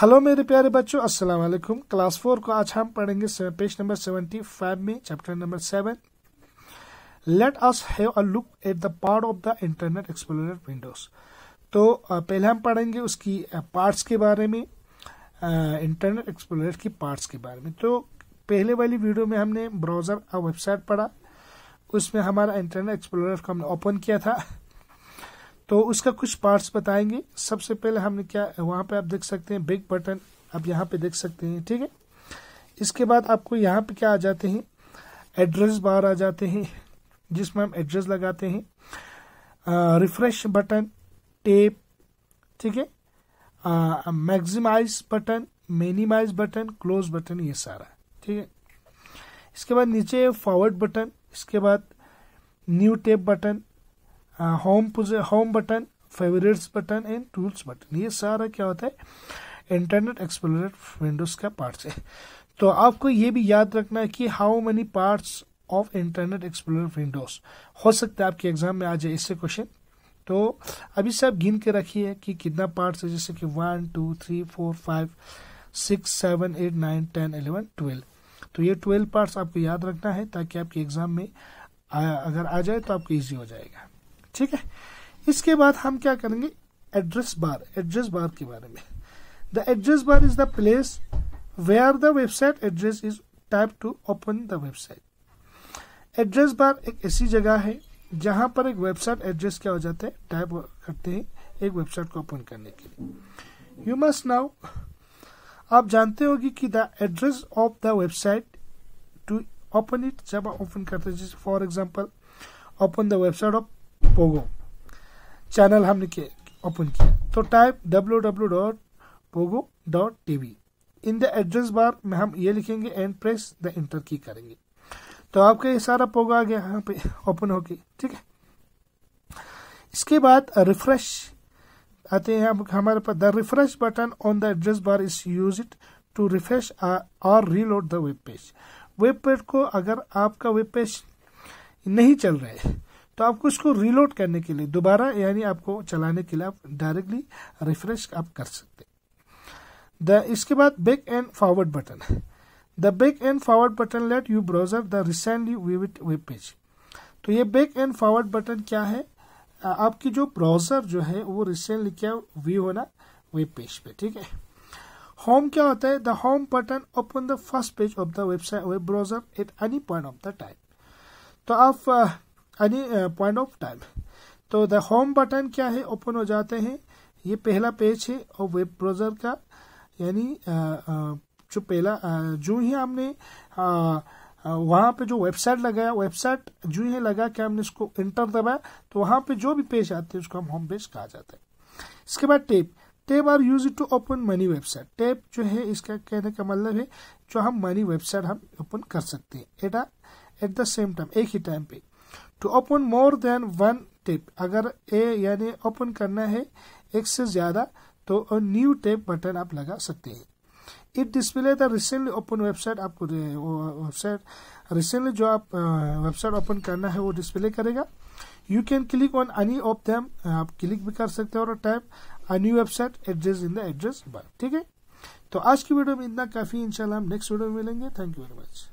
hello मेरे प्यारे बच्चों अस्सलाम वालेकुम क्लास फोर को आज हम पढ़ेंगे पेज नंबर सेवेंटी फाइव में chapter number seven let us have a look at the part of the internet explorer windows तो पहले हम पढ़ेंगे उसकी पार्ट्स के बारे में इंटरनेट एक्सप्लोरर की पार्ट्स के बारे में तो पहले वाली वीडियो में हमने ब्राउज़र और वेबसाइट पढ़ा उसमें हमारा इंटरनेट एक्सप्लोरर को हमने ओपन किया था तो उसका कुछ पार्ट्स बताएंगे सबसे पहले हमने क्या वहाँ पे आप देख सकते हैं बिग बटन आप यहाँ पे देख सकते हैं ठीक है इसके बाद आपको यहाँ पे क्या आ जाते हैं एड्रेस बार आ जाते हैं जिसमें हम एड्रेस लगाते हैं रिफ्रेश बटन टेप ठीक है maximize button minimize button close button ये सारा ठीक है इसके बाद नीचे फॉरवर्ड बटन इसके बाद new tab button home home button favourites button and tools button ये सारा क्या होता है इंटरनेट एक्सप्लोर विंडोज का पार्ट्स है तो आपको ये भी याद रखना है कि how many parts of internet explore windows हो सकता है आपके एग्जाम में आ जाए इससे क्वेश्चन तो अभी से आप गिन के रखिए कि कितना पार्ट्स है जैसे कि one two three four five six seven eight nine ten eleven twelve तो ये ट्वेल्व पार्ट्स आपको याद रखना है ताकि आपके एग्जाम में अगर आ जाए तो आपको ईजी हो जाएगा ठीक है इसके बाद हम क्या करेंगे एड्रेस बार एड्रेस बार के बारे में the address bar is the place where the website address is type to open the website address bar एक ऐसी जगह है जहां पर एक वेबसाइट एड्रेस क्या हो जाता है टाइप करते हैं एक वेबसाइट को ओपन करने के लिए यू मस्ट नाउ आप जानते होगी कि the address of the website to open it जब आप ओपन करते हैं जैसे for example open the website of Pogo channel हमने के ओपन किया तो type W W dot Pogo dot TV in the address bar में हम ये लिखेंगे एंड प्रेस द इंटर की करेंगे तो आपका ये सारा पोगो आ गया यहाँ पे ओपन होके ठीक है इसके बाद रिफ्रेश आते हैं हमारे पास the refresh button on the address bar is use it to refresh और reload the web page web page को अगर आपका वेब पेज नहीं चल रहा है तो आपको इसको रिलोड करने के लिए दोबारा यानी आपको चलाने के लिए आप डायरेक्टली रिफ्रेश आप कर सकते द इसके बाद back and forward button the back and forward button let you browser the recently visited web page तो ये बैक एंड फॉरवर्ड बटन क्या है आपकी जो ब्राउजर जो है वो रिसेंटली क्या व्यू होना वेब पेज पे ठीक है होम क्या होता है the home button open the first page of the website web browser at any point of the time तो आप यानी पॉइंट ऑफ टाइम तो द होम बटन क्या है ओपन हो जाते हैं ये पहला पेज है और वेब ब्राउजर का यानी जो पहला जो ही हमने वहां वहाँ पे जो वेबसाइट लगाया वेबसाइट जो ही लगा के हमने इसको इंटर दबाया तो वहाँ पे जो भी पेज आते हैं उसको हम होम पेज कहा जाता है इसके बाद tab tab are use to open many website tab जो है इसका कहने का मतलब है जो हम मनी वेबसाइट हम ओपन कर सकते हैं at at the same time एक ही टाइम पे to open more than one tab अगर ए यानी ओपन करना है एक से ज्यादा तो न्यू टेप बटन आप लगा सकते हैं it display the recently open website आपको वेबसाइट रिसेंटली जो आप वेबसाइट ओपन करना है वो डिस्प्ले करेगा you can click on any of them आप क्लिक भी कर सकते हैं और type a new website address in the address bar ठीक है तो आज की वीडियो में इतना काफी इंशाल्लाह हम नेक्स्ट वीडियो में मिलेंगे थैंक यू वेरी मच